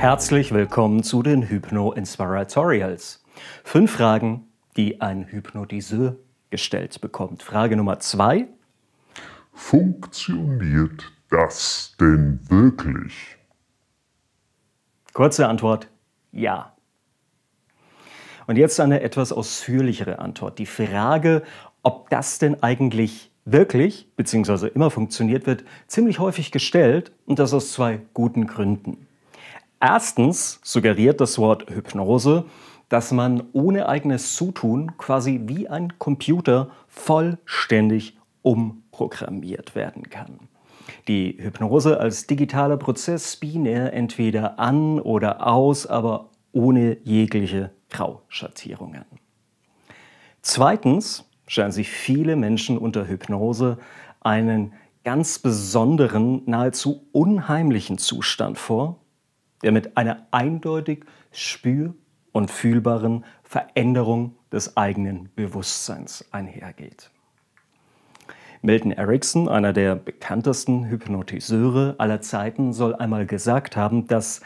Herzlich willkommen zu den Hypno-Inspiratorials. Fünf Fragen, die ein Hypnotiseur gestellt bekommt. Frage Nummer zwei. Funktioniert das denn wirklich? Kurze Antwort, ja. Und jetzt eine etwas ausführlichere Antwort. Die Frage, ob das denn eigentlich wirklich, bzw. immer funktioniert wird, ziemlich häufig gestellt und das aus zwei guten Gründen. Erstens suggeriert das Wort Hypnose, dass man ohne eigenes Zutun quasi wie ein Computer vollständig umprogrammiert werden kann. Die Hypnose als digitaler Prozess binär entweder an oder aus, aber ohne jegliche Grauschattierungen. Zweitens stellen sich viele Menschen unter Hypnose einen ganz besonderen, nahezu unheimlichen Zustand vor, der mit einer eindeutig spür- und fühlbaren Veränderung des eigenen Bewusstseins einhergeht. Milton Erickson, einer der bekanntesten Hypnotiseure aller Zeiten, soll einmal gesagt haben, dass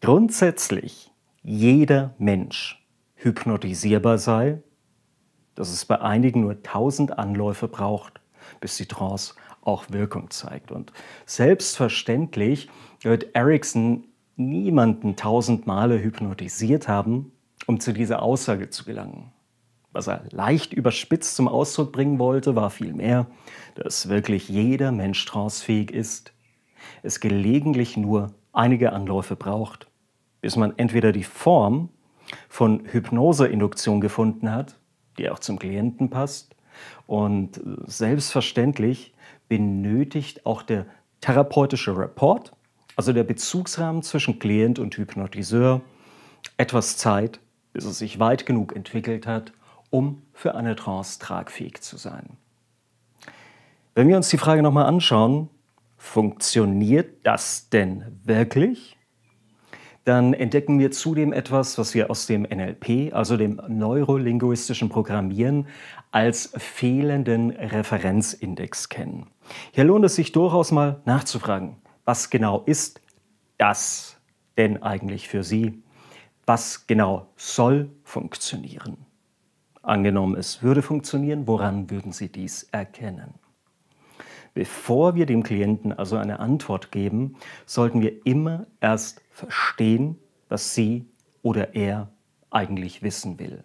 grundsätzlich jeder Mensch hypnotisierbar sei, dass es bei einigen nur tausend Anläufe braucht, bis die Trance auch Wirkung zeigt. Und selbstverständlich gehört Erickson niemanden tausend Male hypnotisiert haben, um zu dieser Aussage zu gelangen. Was er leicht überspitzt zum Ausdruck bringen wollte, war vielmehr, dass wirklich jeder Mensch transfähig ist, es gelegentlich nur einige Anläufe braucht, bis man entweder die Form von Hypnoseinduktion gefunden hat, die auch zum Klienten passt, und selbstverständlich benötigt auch der therapeutische Report also der Bezugsrahmen zwischen Klient und Hypnotiseur, etwas Zeit, bis es sich weit genug entwickelt hat, um für eine Trance tragfähig zu sein. Wenn wir uns die Frage nochmal anschauen, funktioniert das denn wirklich? Dann entdecken wir zudem etwas, was wir aus dem NLP, also dem neurolinguistischen Programmieren, als fehlenden Referenzindex kennen. Hier lohnt es sich durchaus mal nachzufragen, was genau ist das denn eigentlich für Sie? Was genau soll funktionieren? Angenommen, es würde funktionieren, woran würden Sie dies erkennen? Bevor wir dem Klienten also eine Antwort geben, sollten wir immer erst verstehen, was sie oder er eigentlich wissen will.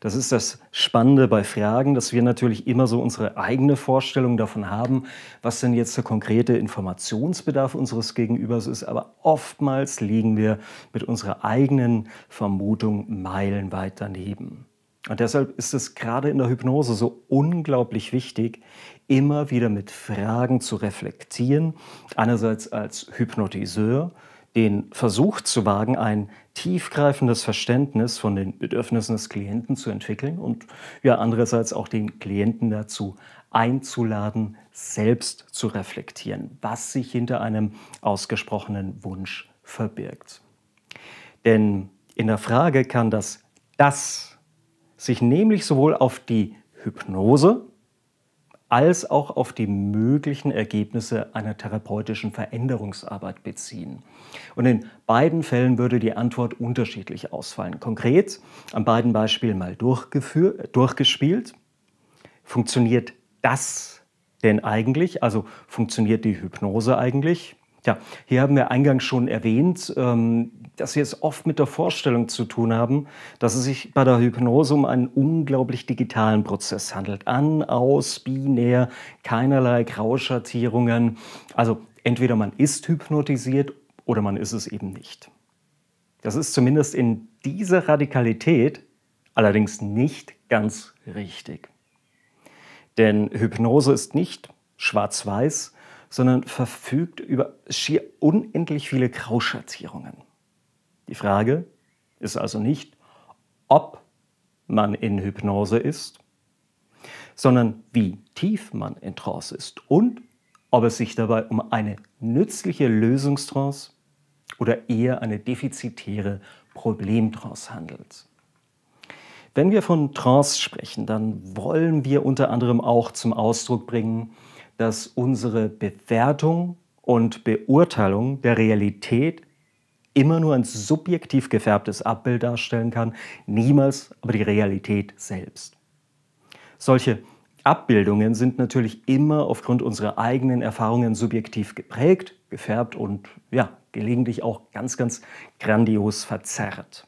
Das ist das Spannende bei Fragen, dass wir natürlich immer so unsere eigene Vorstellung davon haben, was denn jetzt der konkrete Informationsbedarf unseres Gegenübers ist. Aber oftmals liegen wir mit unserer eigenen Vermutung meilenweit daneben. Und deshalb ist es gerade in der Hypnose so unglaublich wichtig, immer wieder mit Fragen zu reflektieren. Einerseits als Hypnotiseur, den Versuch zu wagen, ein tiefgreifendes Verständnis von den Bedürfnissen des Klienten zu entwickeln und ja andererseits auch den Klienten dazu einzuladen, selbst zu reflektieren, was sich hinter einem ausgesprochenen Wunsch verbirgt. Denn in der Frage kann das das sich nämlich sowohl auf die Hypnose als auch auf die möglichen Ergebnisse einer therapeutischen Veränderungsarbeit beziehen. Und in beiden Fällen würde die Antwort unterschiedlich ausfallen. Konkret an beiden Beispielen mal durchgespielt. Funktioniert das denn eigentlich? Also funktioniert die Hypnose eigentlich? Ja, hier haben wir eingangs schon erwähnt, ähm, dass wir es oft mit der Vorstellung zu tun haben, dass es sich bei der Hypnose um einen unglaublich digitalen Prozess handelt. An, aus, binär, keinerlei Grauschattierungen. Also entweder man ist hypnotisiert oder man ist es eben nicht. Das ist zumindest in dieser Radikalität allerdings nicht ganz richtig. Denn Hypnose ist nicht schwarz-weiß, sondern verfügt über schier unendlich viele Grauschattierungen. Die Frage ist also nicht, ob man in Hypnose ist, sondern wie tief man in Trance ist und ob es sich dabei um eine nützliche Lösungstrance oder eher eine defizitäre Problemtrance handelt. Wenn wir von Trance sprechen, dann wollen wir unter anderem auch zum Ausdruck bringen, dass unsere Bewertung und Beurteilung der Realität immer nur ein subjektiv gefärbtes Abbild darstellen kann, niemals aber die Realität selbst. Solche Abbildungen sind natürlich immer aufgrund unserer eigenen Erfahrungen subjektiv geprägt, gefärbt und ja, gelegentlich auch ganz, ganz grandios verzerrt.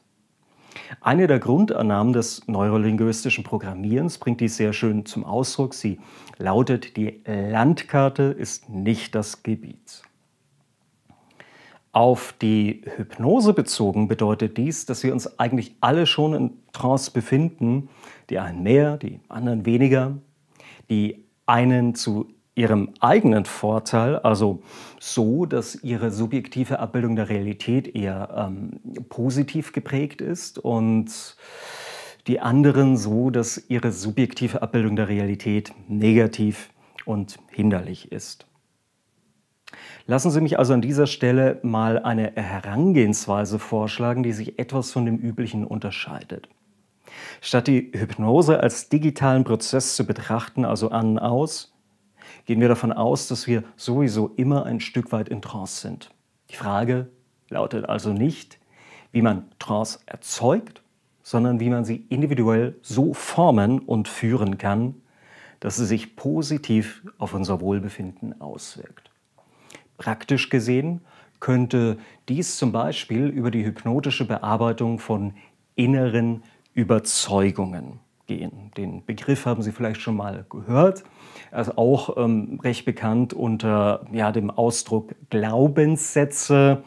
Eine der Grundannahmen des neurolinguistischen Programmierens bringt dies sehr schön zum Ausdruck. Sie lautet, die Landkarte ist nicht das Gebiet. Auf die Hypnose bezogen bedeutet dies, dass wir uns eigentlich alle schon in Trance befinden, die einen mehr, die anderen weniger, die einen zu ihrem eigenen Vorteil, also so, dass ihre subjektive Abbildung der Realität eher ähm, positiv geprägt ist und die anderen so, dass ihre subjektive Abbildung der Realität negativ und hinderlich ist. Lassen Sie mich also an dieser Stelle mal eine Herangehensweise vorschlagen, die sich etwas von dem üblichen unterscheidet. Statt die Hypnose als digitalen Prozess zu betrachten, also an-aus, gehen wir davon aus, dass wir sowieso immer ein Stück weit in Trance sind. Die Frage lautet also nicht, wie man Trance erzeugt, sondern wie man sie individuell so formen und führen kann, dass sie sich positiv auf unser Wohlbefinden auswirkt. Praktisch gesehen könnte dies zum Beispiel über die hypnotische Bearbeitung von inneren Überzeugungen gehen. Den Begriff haben Sie vielleicht schon mal gehört. Er also ist auch ähm, recht bekannt unter ja, dem Ausdruck Glaubenssätze.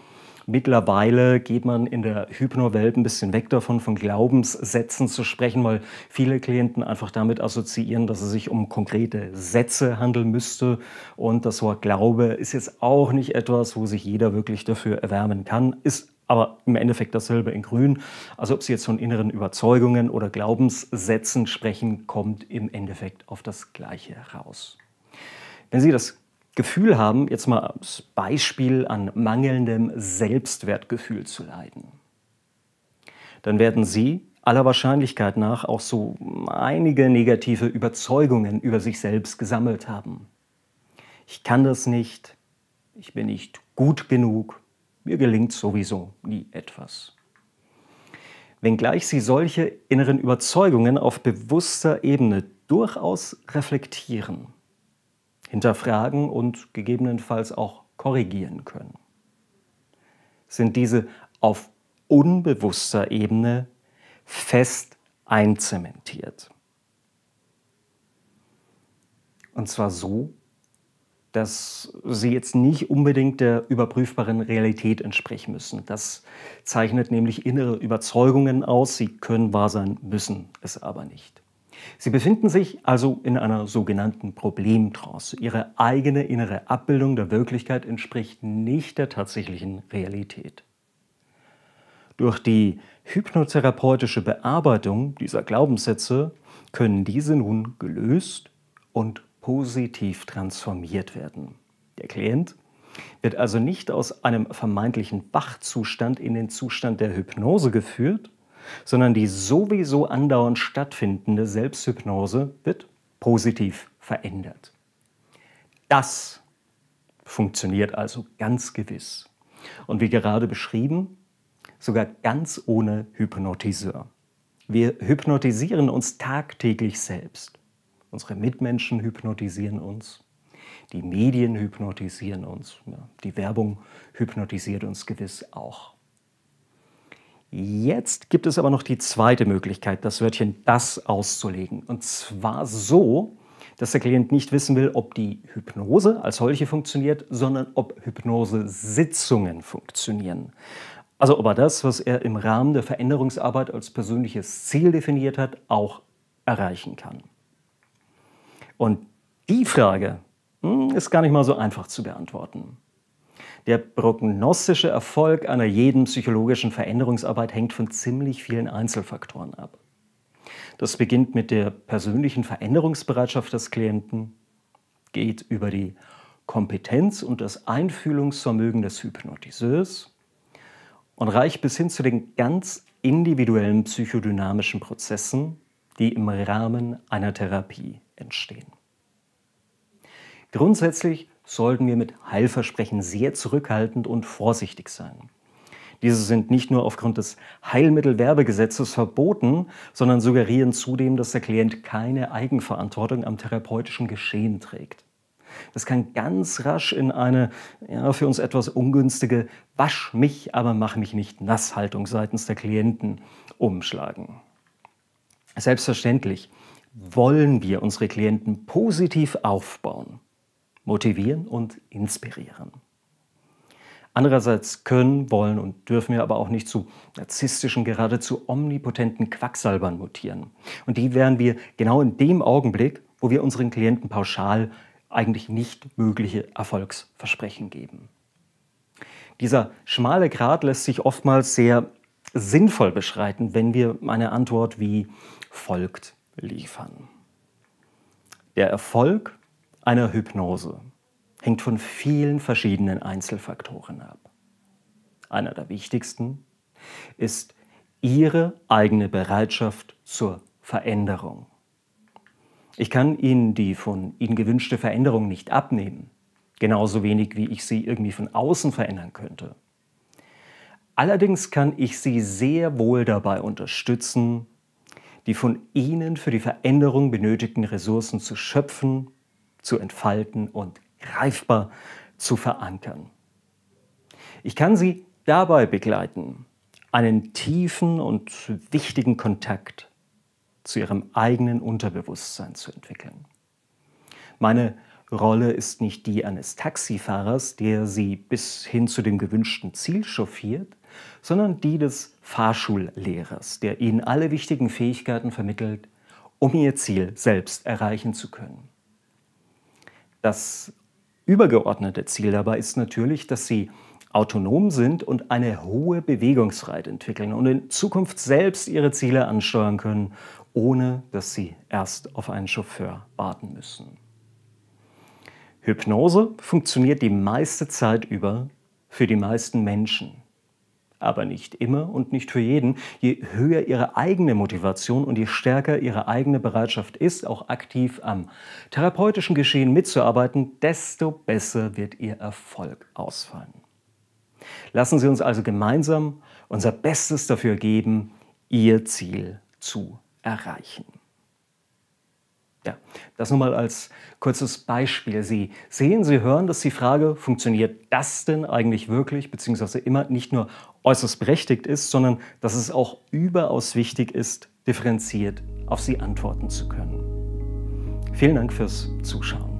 Mittlerweile geht man in der Hypnowelt ein bisschen weg davon, von Glaubenssätzen zu sprechen, weil viele Klienten einfach damit assoziieren, dass es sich um konkrete Sätze handeln müsste. Und das Wort Glaube ist jetzt auch nicht etwas, wo sich jeder wirklich dafür erwärmen kann, ist aber im Endeffekt dasselbe in Grün. Also ob Sie jetzt von inneren Überzeugungen oder Glaubenssätzen sprechen, kommt im Endeffekt auf das Gleiche raus. Wenn Sie das Gefühl haben, jetzt mal als Beispiel an mangelndem Selbstwertgefühl zu leiden, dann werden Sie aller Wahrscheinlichkeit nach auch so einige negative Überzeugungen über sich selbst gesammelt haben. Ich kann das nicht, ich bin nicht gut genug, mir gelingt sowieso nie etwas. Wenngleich sie solche inneren Überzeugungen auf bewusster Ebene durchaus reflektieren, hinterfragen und gegebenenfalls auch korrigieren können, sind diese auf unbewusster Ebene fest einzementiert. Und zwar so, dass sie jetzt nicht unbedingt der überprüfbaren Realität entsprechen müssen. Das zeichnet nämlich innere Überzeugungen aus. Sie können wahr sein, müssen es aber nicht. Sie befinden sich also in einer sogenannten Problemtrance. Ihre eigene innere Abbildung der Wirklichkeit entspricht nicht der tatsächlichen Realität. Durch die hypnotherapeutische Bearbeitung dieser Glaubenssätze können diese nun gelöst und positiv transformiert werden. Der Klient wird also nicht aus einem vermeintlichen Wachzustand in den Zustand der Hypnose geführt, sondern die sowieso andauernd stattfindende Selbsthypnose wird positiv verändert. Das funktioniert also ganz gewiss. Und wie gerade beschrieben, sogar ganz ohne Hypnotiseur. Wir hypnotisieren uns tagtäglich selbst. Unsere Mitmenschen hypnotisieren uns. Die Medien hypnotisieren uns. Ja, die Werbung hypnotisiert uns gewiss auch. Jetzt gibt es aber noch die zweite Möglichkeit, das Wörtchen das auszulegen. Und zwar so, dass der Klient nicht wissen will, ob die Hypnose als solche funktioniert, sondern ob Hypnosesitzungen funktionieren. Also ob er das, was er im Rahmen der Veränderungsarbeit als persönliches Ziel definiert hat, auch erreichen kann. Und die Frage hm, ist gar nicht mal so einfach zu beantworten. Der prognostische Erfolg einer jeden psychologischen Veränderungsarbeit hängt von ziemlich vielen Einzelfaktoren ab. Das beginnt mit der persönlichen Veränderungsbereitschaft des Klienten, geht über die Kompetenz und das Einfühlungsvermögen des Hypnotiseurs und reicht bis hin zu den ganz individuellen psychodynamischen Prozessen, die im Rahmen einer Therapie entstehen. Grundsätzlich sollten wir mit Heilversprechen sehr zurückhaltend und vorsichtig sein. Diese sind nicht nur aufgrund des Heilmittelwerbegesetzes verboten, sondern suggerieren zudem, dass der Klient keine Eigenverantwortung am therapeutischen Geschehen trägt. Das kann ganz rasch in eine ja, für uns etwas ungünstige Wasch mich, aber mach mich nicht nass Haltung seitens der Klienten umschlagen. Selbstverständlich wollen wir unsere Klienten positiv aufbauen, motivieren und inspirieren. Andererseits können, wollen und dürfen wir aber auch nicht zu narzisstischen, geradezu omnipotenten Quacksalbern mutieren. Und die wären wir genau in dem Augenblick, wo wir unseren Klienten pauschal eigentlich nicht mögliche Erfolgsversprechen geben. Dieser schmale Grat lässt sich oftmals sehr sinnvoll beschreiten, wenn wir eine Antwort wie folgt, liefern. Der Erfolg einer Hypnose hängt von vielen verschiedenen Einzelfaktoren ab. Einer der wichtigsten ist Ihre eigene Bereitschaft zur Veränderung. Ich kann Ihnen die von Ihnen gewünschte Veränderung nicht abnehmen, genauso wenig wie ich sie irgendwie von außen verändern könnte. Allerdings kann ich Sie sehr wohl dabei unterstützen, die von ihnen für die Veränderung benötigten Ressourcen zu schöpfen, zu entfalten und greifbar zu verankern. Ich kann sie dabei begleiten, einen tiefen und wichtigen Kontakt zu ihrem eigenen Unterbewusstsein zu entwickeln. Meine Rolle ist nicht die eines Taxifahrers, der sie bis hin zu dem gewünschten Ziel chauffiert, sondern die des Fahrschullehrers, der ihnen alle wichtigen Fähigkeiten vermittelt, um ihr Ziel selbst erreichen zu können. Das übergeordnete Ziel dabei ist natürlich, dass sie autonom sind und eine hohe Bewegungsfreiheit entwickeln und in Zukunft selbst ihre Ziele ansteuern können, ohne dass sie erst auf einen Chauffeur warten müssen. Hypnose funktioniert die meiste Zeit über für die meisten Menschen aber nicht immer und nicht für jeden. Je höher ihre eigene Motivation und je stärker ihre eigene Bereitschaft ist, auch aktiv am therapeutischen Geschehen mitzuarbeiten, desto besser wird ihr Erfolg ausfallen. Lassen Sie uns also gemeinsam unser Bestes dafür geben, Ihr Ziel zu erreichen. Ja, das nur mal als kurzes Beispiel. Sie sehen, Sie hören, dass die Frage, funktioniert das denn eigentlich wirklich, beziehungsweise immer nicht nur äußerst berechtigt ist, sondern dass es auch überaus wichtig ist, differenziert auf sie antworten zu können. Vielen Dank fürs Zuschauen.